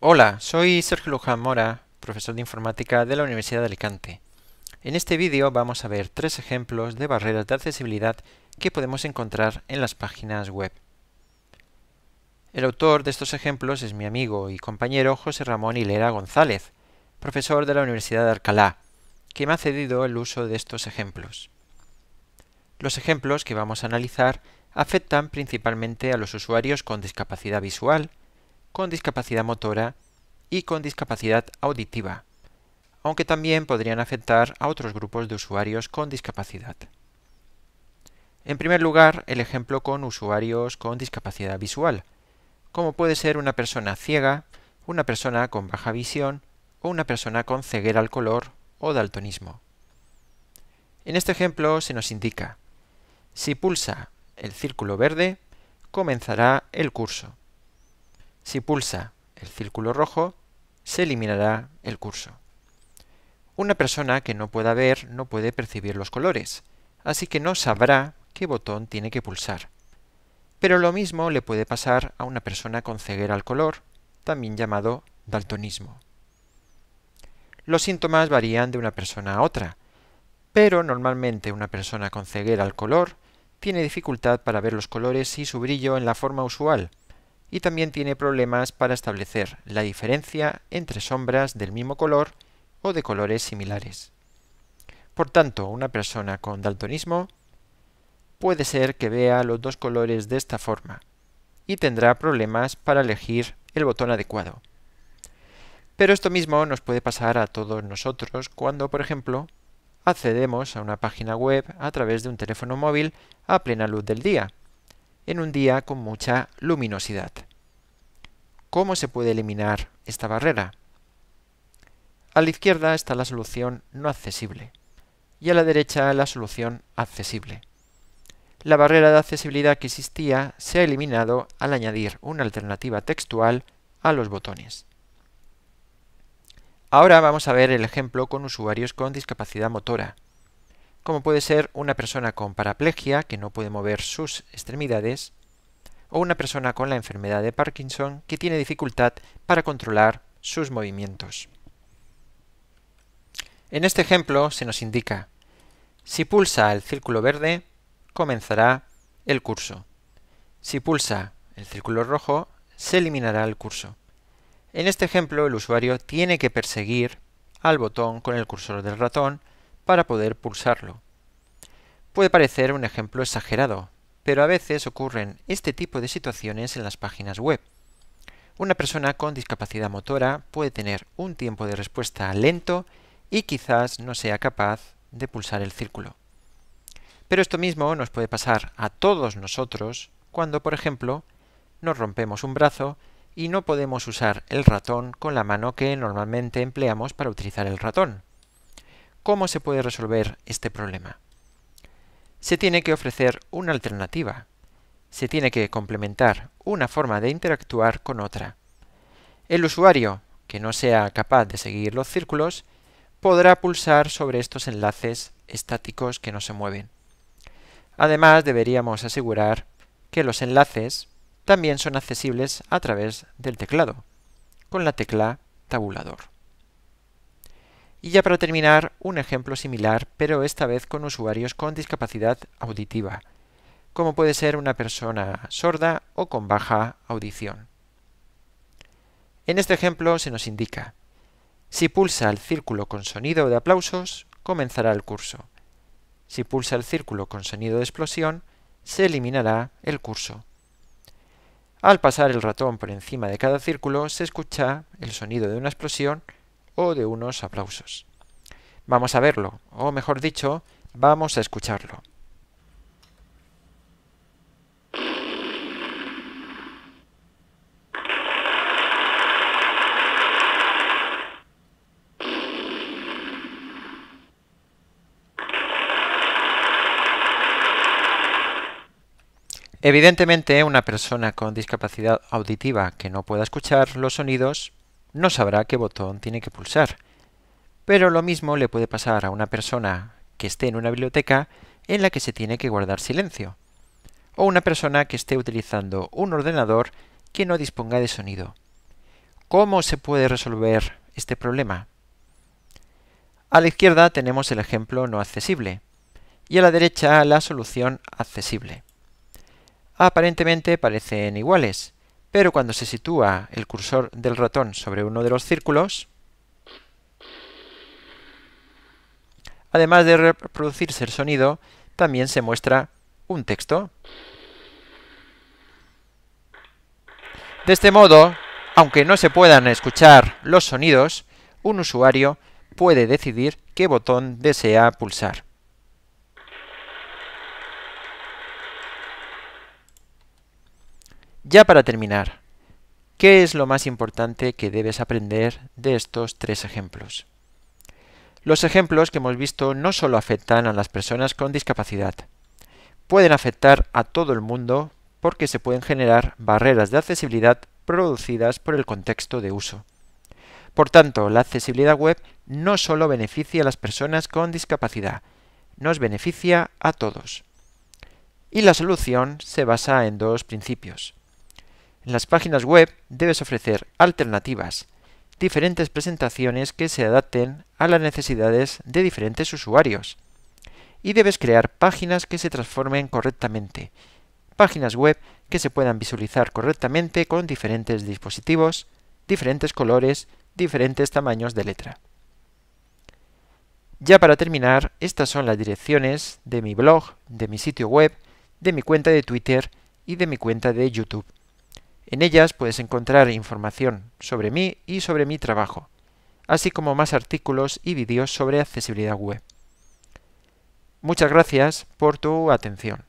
Hola, soy Sergio Luján Mora, profesor de informática de la Universidad de Alicante. En este vídeo vamos a ver tres ejemplos de barreras de accesibilidad que podemos encontrar en las páginas web. El autor de estos ejemplos es mi amigo y compañero José Ramón Hilera González, profesor de la Universidad de Alcalá, que me ha cedido el uso de estos ejemplos. Los ejemplos que vamos a analizar afectan principalmente a los usuarios con discapacidad visual, con discapacidad motora y con discapacidad auditiva, aunque también podrían afectar a otros grupos de usuarios con discapacidad. En primer lugar, el ejemplo con usuarios con discapacidad visual, como puede ser una persona ciega, una persona con baja visión o una persona con ceguera al color o daltonismo. En este ejemplo se nos indica, si pulsa el círculo verde, comenzará el curso. Si pulsa el círculo rojo, se eliminará el curso. Una persona que no pueda ver no puede percibir los colores, así que no sabrá qué botón tiene que pulsar. Pero lo mismo le puede pasar a una persona con ceguera al color, también llamado daltonismo. Los síntomas varían de una persona a otra, pero normalmente una persona con ceguera al color tiene dificultad para ver los colores y su brillo en la forma usual, y también tiene problemas para establecer la diferencia entre sombras del mismo color o de colores similares. Por tanto, una persona con daltonismo puede ser que vea los dos colores de esta forma y tendrá problemas para elegir el botón adecuado. Pero esto mismo nos puede pasar a todos nosotros cuando, por ejemplo, accedemos a una página web a través de un teléfono móvil a plena luz del día en un día con mucha luminosidad. ¿Cómo se puede eliminar esta barrera? A la izquierda está la solución no accesible y a la derecha la solución accesible. La barrera de accesibilidad que existía se ha eliminado al añadir una alternativa textual a los botones. Ahora vamos a ver el ejemplo con usuarios con discapacidad motora como puede ser una persona con paraplegia, que no puede mover sus extremidades, o una persona con la enfermedad de Parkinson, que tiene dificultad para controlar sus movimientos. En este ejemplo se nos indica, si pulsa el círculo verde, comenzará el curso. Si pulsa el círculo rojo, se eliminará el curso. En este ejemplo, el usuario tiene que perseguir al botón con el cursor del ratón para poder pulsarlo. Puede parecer un ejemplo exagerado, pero a veces ocurren este tipo de situaciones en las páginas web. Una persona con discapacidad motora puede tener un tiempo de respuesta lento y quizás no sea capaz de pulsar el círculo. Pero esto mismo nos puede pasar a todos nosotros cuando, por ejemplo, nos rompemos un brazo y no podemos usar el ratón con la mano que normalmente empleamos para utilizar el ratón. ¿Cómo se puede resolver este problema? Se tiene que ofrecer una alternativa. Se tiene que complementar una forma de interactuar con otra. El usuario, que no sea capaz de seguir los círculos, podrá pulsar sobre estos enlaces estáticos que no se mueven. Además, deberíamos asegurar que los enlaces también son accesibles a través del teclado, con la tecla tabulador. Y ya para terminar, un ejemplo similar, pero esta vez con usuarios con discapacidad auditiva, como puede ser una persona sorda o con baja audición. En este ejemplo se nos indica, si pulsa el círculo con sonido de aplausos, comenzará el curso. Si pulsa el círculo con sonido de explosión, se eliminará el curso. Al pasar el ratón por encima de cada círculo se escucha el sonido de una explosión o de unos aplausos. Vamos a verlo, o mejor dicho, vamos a escucharlo. Evidentemente, una persona con discapacidad auditiva que no pueda escuchar los sonidos no sabrá qué botón tiene que pulsar. Pero lo mismo le puede pasar a una persona que esté en una biblioteca en la que se tiene que guardar silencio, o una persona que esté utilizando un ordenador que no disponga de sonido. ¿Cómo se puede resolver este problema? A la izquierda tenemos el ejemplo no accesible y a la derecha la solución accesible. Aparentemente parecen iguales, pero cuando se sitúa el cursor del ratón sobre uno de los círculos, además de reproducirse el sonido, también se muestra un texto. De este modo, aunque no se puedan escuchar los sonidos, un usuario puede decidir qué botón desea pulsar. Ya para terminar, ¿qué es lo más importante que debes aprender de estos tres ejemplos? Los ejemplos que hemos visto no solo afectan a las personas con discapacidad, pueden afectar a todo el mundo porque se pueden generar barreras de accesibilidad producidas por el contexto de uso. Por tanto, la accesibilidad web no solo beneficia a las personas con discapacidad, nos beneficia a todos. Y la solución se basa en dos principios. En las páginas web debes ofrecer alternativas, diferentes presentaciones que se adapten a las necesidades de diferentes usuarios. Y debes crear páginas que se transformen correctamente, páginas web que se puedan visualizar correctamente con diferentes dispositivos, diferentes colores, diferentes tamaños de letra. Ya para terminar, estas son las direcciones de mi blog, de mi sitio web, de mi cuenta de Twitter y de mi cuenta de YouTube. En ellas puedes encontrar información sobre mí y sobre mi trabajo, así como más artículos y vídeos sobre accesibilidad web. Muchas gracias por tu atención.